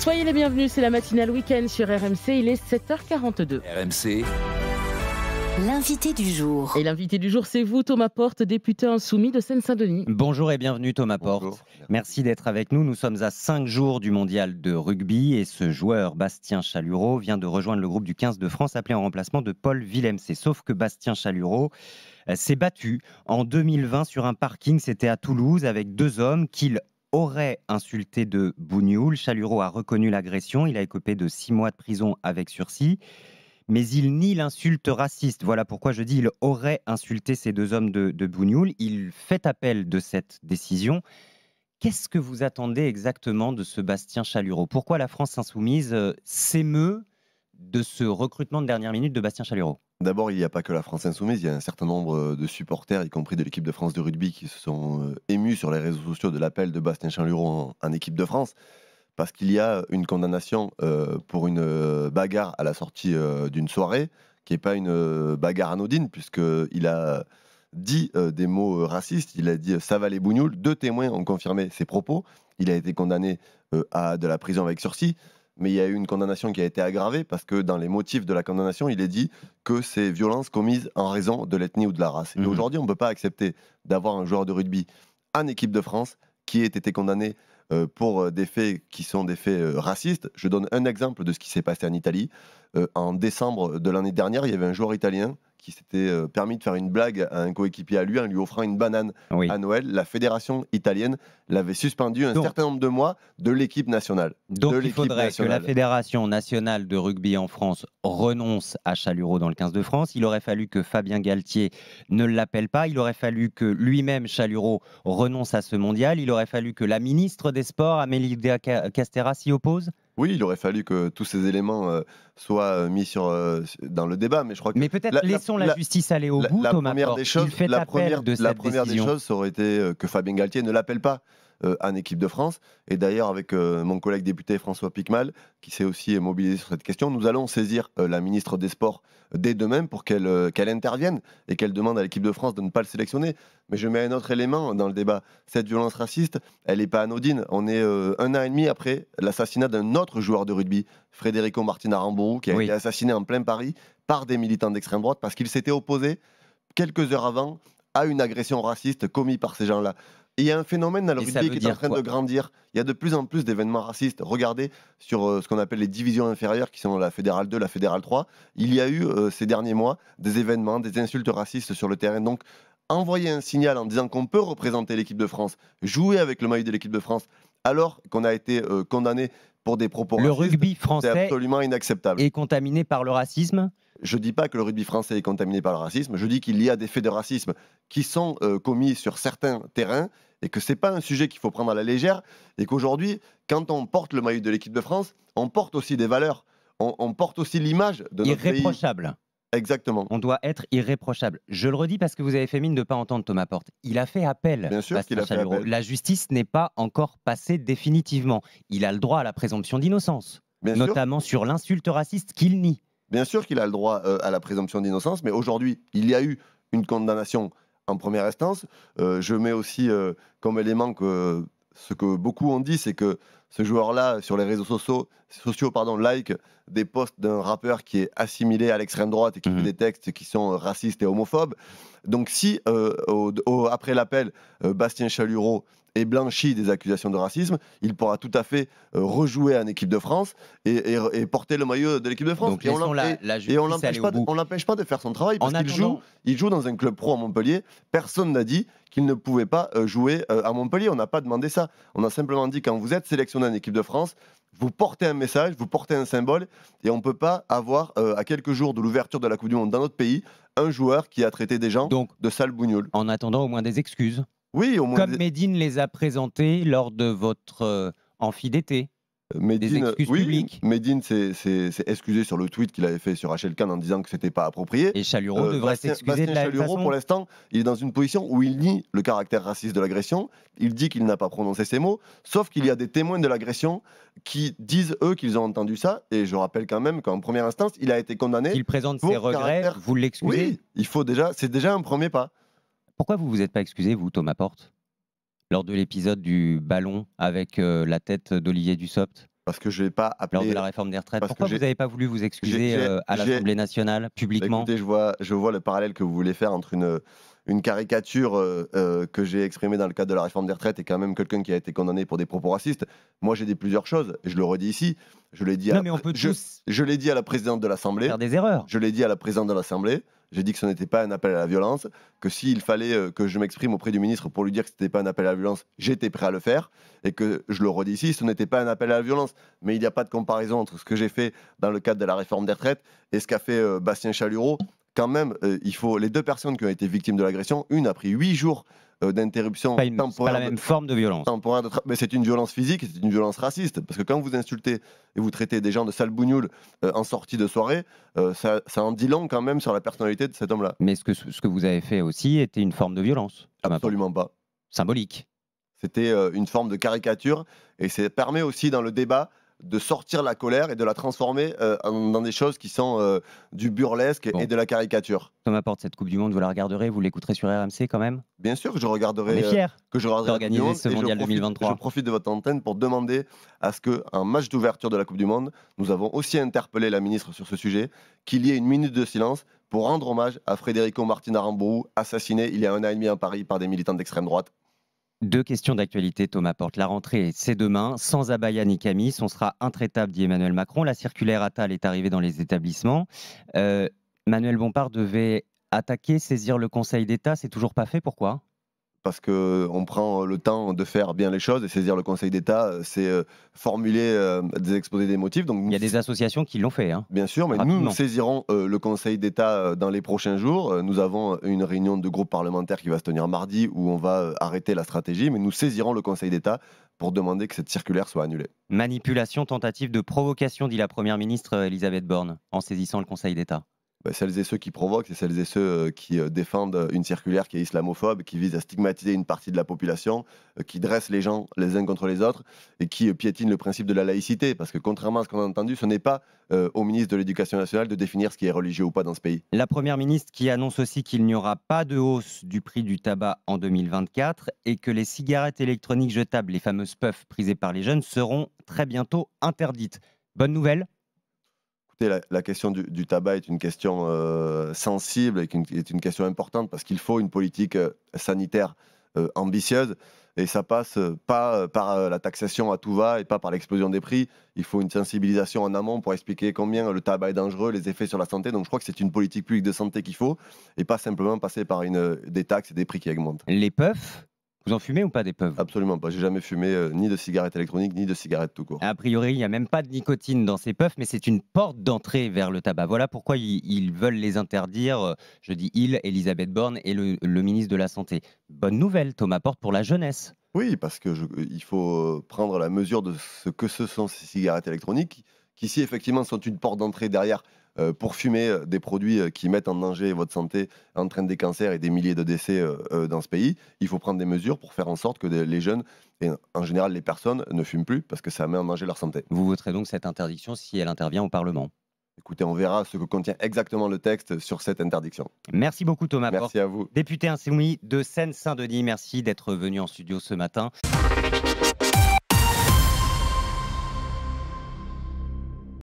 Soyez les bienvenus, c'est la matinale week-end sur RMC, il est 7h42. RMC. L'invité du jour. Et l'invité du jour, c'est vous, Thomas Porte, député insoumis de Seine-Saint-Denis. Bonjour et bienvenue, Thomas Porte. Merci d'être avec nous. Nous sommes à 5 jours du mondial de rugby et ce joueur, Bastien Chalureau, vient de rejoindre le groupe du 15 de France appelé en remplacement de Paul C'est Sauf que Bastien Chalureau euh, s'est battu en 2020 sur un parking, c'était à Toulouse, avec deux hommes qu'il aurait insulté de Bougnoul. chaluro a reconnu l'agression. Il a écopé de six mois de prison avec sursis. Mais il nie l'insulte raciste. Voilà pourquoi je dis il aurait insulté ces deux hommes de, de Bougnoul. Il fait appel de cette décision. Qu'est-ce que vous attendez exactement de Sébastien Bastien Pourquoi la France insoumise euh, s'émeut de ce recrutement de dernière minute de Bastien Chalureau D'abord, il n'y a pas que la France insoumise, il y a un certain nombre euh, de supporters, y compris de l'équipe de France de rugby, qui se sont euh, émus sur les réseaux sociaux de l'appel de Bastien Chalureau en, équipe de France parce qu'il y a une condamnation euh, pour une bagarre à la sortie d'une soirée, qui n'est pas une bagarre anodine, puisqu'il a dit des mots racistes, il a dit ça va les bougnoules, deux témoins ont confirmé ses propos, il a été condamné à de la prison avec sursis mais il y a eu une condamnation qui a été aggravée parce que dans les motifs de la condamnation, il est dit que c'est violences commises en raison de l'ethnie ou de la race. Et mhm. aujourd'hui, on ne peut pas accepter d'avoir un joueur de rugby en équipe de France qui ait été condamné euh, pour euh, des faits qui sont des faits euh, racistes. Je donne un exemple de ce qui s'est passé en Italie. Euh, en décembre de l'année dernière, il y avait un joueur italien qui s'était euh, permis de faire une blague à un coéquipier à lui en lui offrant une banane à Noël, la fédération italienne l'avait suspendu un certain nombre de mois de l'équipe nationale. Donc il faudrait que la fédération nationale de rugby en France renonce à chaluro dans le 15 de France. Il aurait fallu que Fabien Galtier ne l'appelle pas. Il aurait fallu que lui-même chaluro renonce à ce mondial. Il aurait fallu que la ministre des Sports, Amélie Castera, s'y oppose. Oui, il aurait fallu que tous ces éléments euh, soient euh, mis sur, euh, dans le débat, mais je crois que. Mais peut-être laissons la, justice aller au bout, la Thomas Première des choses, la première, des choses, ça aurait été que Fabien Galtier ne l'appelle pas. Euh, en équipe de France. Et d'ailleurs, avec euh, mon collègue député François Picmal, qui s'est aussi mobilisé sur cette question, nous allons saisir euh, la ministre des Sports dès demain pour qu'elle qu'elle intervienne et qu'elle demande à l'équipe de France de ne pas le sélectionner. Mais je mets un autre élément dans le débat. Cette violence raciste, elle n'est pas anodine. On est un an et demi après l'assassinat d'un autre joueur de rugby, Frédérico Martina Rambourou, qui a été assassiné en plein Paris par des militants d'extrême droite parce qu'il s'était opposé quelques heures avant à une agression raciste commise par ces gens-là il y a un phénomène dans le rugby qui est en train de grandir. Il y a de plus en plus d'événements racistes. Regardez sur euh, ce qu'on appelle les divisions inférieures, qui sont la fédérale 2, la fédérale 3. Il y a eu euh, ces derniers mois des événements, des insultes racistes sur le terrain. Donc, envoyer un signal en disant qu'on peut représenter l'équipe de France, jouer avec le maillot de l'équipe de France, alors qu'on a été euh, condamné pour des propos le rugby français est absolument inacceptable. et contaminé par le racisme. Je ne dis pas que le rugby français est contaminé par le racisme, je dis qu'il y a des faits de racisme qui sont euh, commis sur certains terrains et que ce n'est pas un sujet qu'il faut prendre à la légère et qu'aujourd'hui, quand on porte le maillot de l'équipe de France, on porte aussi des valeurs, on, porte aussi l'image de notre Irréprochable. Exactement. On doit être irréprochable. Je le redis parce que vous avez fait mine de ne pas entendre Thomas Porte. Il a fait appel. Bien sûr qu'il La justice n'est pas encore passée définitivement. Il a le droit à la présomption d'innocence, notamment sur l'insulte raciste qu'il nie. Bien sûr qu'il a le droit euh, à la présomption d'innocence, mais aujourd'hui, il y a eu une condamnation en première instance. Euh, je mets aussi euh, comme élément que ce que beaucoup ont dit, c'est que ce joueur-là, sur les réseaux sociaux, sociaux pardon, like des posts d'un rappeur qui est assimilé à l'extrême droite et qui mhm. des textes qui sont racistes et homophobes. Donc si, après l'appel, Bastien Chalureau et blanchi des accusations de racisme, il pourra tout à fait euh, rejouer en équipe de France et, porter le maillot de l'équipe de France. et on l'empêche pas, de, faire son travail parce joue, il joue dans un club pro à Montpellier. Personne n'a dit qu'il ne pouvait pas euh, jouer euh, à Montpellier. On n'a pas demandé ça. On a simplement dit quand vous êtes sélectionné en équipe de France, vous portez un message, vous portez un symbole, et on ne peut pas avoir, à quelques jours de l'ouverture de la Coupe du Monde dans notre pays, un joueur qui a traité des gens de sale bougnoule. En attendant au moins des excuses au Comme Medine les a présentés lors de votre amphi d'été. Medine s'est excusé sur le tweet qu'il avait fait sur HLK en disant que c'était pas approprié. Et Chalureau euh, devrait s'excuser de la pour l'instant, il est dans une position où il nie le caractère raciste de l'agression. Il dit qu'il n'a pas prononcé ces mots, sauf qu'il y a des témoins de l'agression qui disent eux qu'ils ont entendu ça. Et je rappelle quand même qu'en première instance, il a été condamné. il présente ses regrets, vous l'excusez. Oui, il faut déjà, c'est déjà un premier pas. Pourquoi vous vous êtes pas excusé, vous, Thomas Porte, lors de l'épisode du ballon avec euh, la tête d'Olivier Dussopt parce que je n'ai pas appelé. Lors de la réforme des retraites, pourquoi vous n'avez pas voulu vous excuser euh, à l'Assemblée nationale bah, publiquement Écoutez, je vois, le parallèle que vous voulez faire entre une, caricature euh, que j'ai exprimée dans le cadre de la réforme des retraites et quand même quelqu'un qui a été condamné pour des propos racistes. Moi, j'ai dit plusieurs choses. Et je le redis ici. Je l'ai dit. à dit à la présidente de l'Assemblée. des erreurs. Je l'ai dit à la présidente de l'Assemblée. J'ai dit que ce n'était pas un appel à la violence, que s'il fallait euh, que je m'exprime auprès du ministre pour lui dire que ce n'était pas un appel à la violence, j'étais prêt à le faire, et que je le redis ici, ce n'était pas un appel à la violence. Mais il n'y a pas de comparaison entre ce que j'ai fait dans le cadre de la réforme des retraites et ce qu'a fait euh, Bastien Chalureau quand même, euh, il faut les deux personnes qui ont été victimes de l'agression, une a pris huit jours euh, d'interruption Pas la même forme de violence. mais c'est une violence physique, c'est une violence raciste. Parce que quand vous insultez et vous traitez des gens de sales bougnoules euh, en sortie de soirée, ça, en dit long quand même sur la personnalité de cet homme-là. Mais ce que, ce que vous avez fait aussi était une forme de violence Absolument pas. Symbolique. C'était une forme de caricature et ça permet aussi dans le débat de sortir la colère et de la transformer euh, dans des choses qui sont euh, du burlesque et de la caricature. Ça m'apporte cette Coupe du Monde, vous la regarderez, vous l'écouterez sur RMC quand même Bien sûr que je regarderai. On euh, que je regarderai ce mondial 2023. Je profite de votre antenne pour demander à ce qu'un match d'ouverture de la Coupe du Monde, nous avons aussi interpellé la ministre sur ce sujet, qu'il y ait une minute de silence pour rendre hommage à Frédérico Martin Rambourou, assassiné il y a un an et demi à Paris par des militants d'extrême droite deux questions d'actualité, Thomas Porte. La rentrée, c'est demain, sans Abaya ni Camis. On sera intraitable, dit Emmanuel Macron. La circulaire Attal est arrivée dans les établissements. Euh, Manuel Bompard devait attaquer, saisir le Conseil d'État. C'est toujours pas fait. Pourquoi parce qu'on euh, prend euh, le temps de faire bien les choses et saisir le Conseil d'État, euh, c'est formuler des exposés des motifs. Il y a des associations qui l'ont fait. Hein. Bien sûr, mais nous, saisirons le Conseil d'État dans les prochains jours. Nous avons une réunion de groupe parlementaire qui va se tenir mardi où on va arrêter la stratégie, mais nous saisirons le Conseil d'État pour demander que cette circulaire soit annulée. Manipulation, tentative de provocation, dit la Première ministre Elisabeth Borne en saisissant le Conseil d'État. Bah, celles et ceux qui provoquent, c'est celles et ceux euh, qui euh, défendent euh, une circulaire qui est islamophobe, qui vise à stigmatiser une partie de la population, qui dresse les gens les uns contre les autres et qui piétine le principe de la laïcité. Parce que contrairement à ce qu'on a entendu, ce n'est pas au ministre de l'Éducation nationale de définir ce qui est religieux ou pas dans ce pays. La Première ministre qui annonce aussi qu'il n'y aura pas de hausse du prix du tabac en 2024 et que les cigarettes électroniques jetables, les fameuses puffs prisées par les jeunes, seront très bientôt interdites. Bonne nouvelle la, question du, tabac est une question euh, sensible et une, est une question importante parce qu'il faut une politique euh, sanitaire euh, ambitieuse. Et ça passe pas par la taxation à tout va et pas par l'explosion des prix. Il faut une sensibilisation en amont pour expliquer combien le tabac est dangereux, les effets sur la santé. Donc je crois que c'est une politique publique de santé qu'il faut et pas simplement passer par une, des taxes et des prix qui augmentent. Les puffs vous en fumez ou pas des puffs Absolument pas. J'ai jamais fumé euh, ni de cigarettes électroniques, ni de cigarettes tout court. A priori, il n'y a même pas de nicotine dans ces puffs, mais c'est une porte d'entrée vers le tabac. Voilà pourquoi ils, veulent les interdire. Euh, je dis ils, Elisabeth Borne et le, ministre de la Santé. Bonne nouvelle, Thomas Porte, pour la jeunesse. Oui, parce que euh, il faut prendre la mesure de ce que ce sont ces cigarettes électroniques, qui si effectivement sont une porte d'entrée derrière euh, pour fumer euh, des produits euh, qui mettent en danger votre santé, entraînent des cancers et des milliers de décès dans ce pays, il faut prendre des mesures pour faire en sorte que les jeunes et en général les personnes ne fument plus parce que ça met en danger leur santé. Vous voterez donc cette interdiction si elle intervient au Parlement Écoutez, on verra ce que contient exactement le texte sur cette interdiction. Merci beaucoup Thomas. Merci à vous. Député insoumis de Seine-Saint-Denis, merci d'être venu en studio ce matin.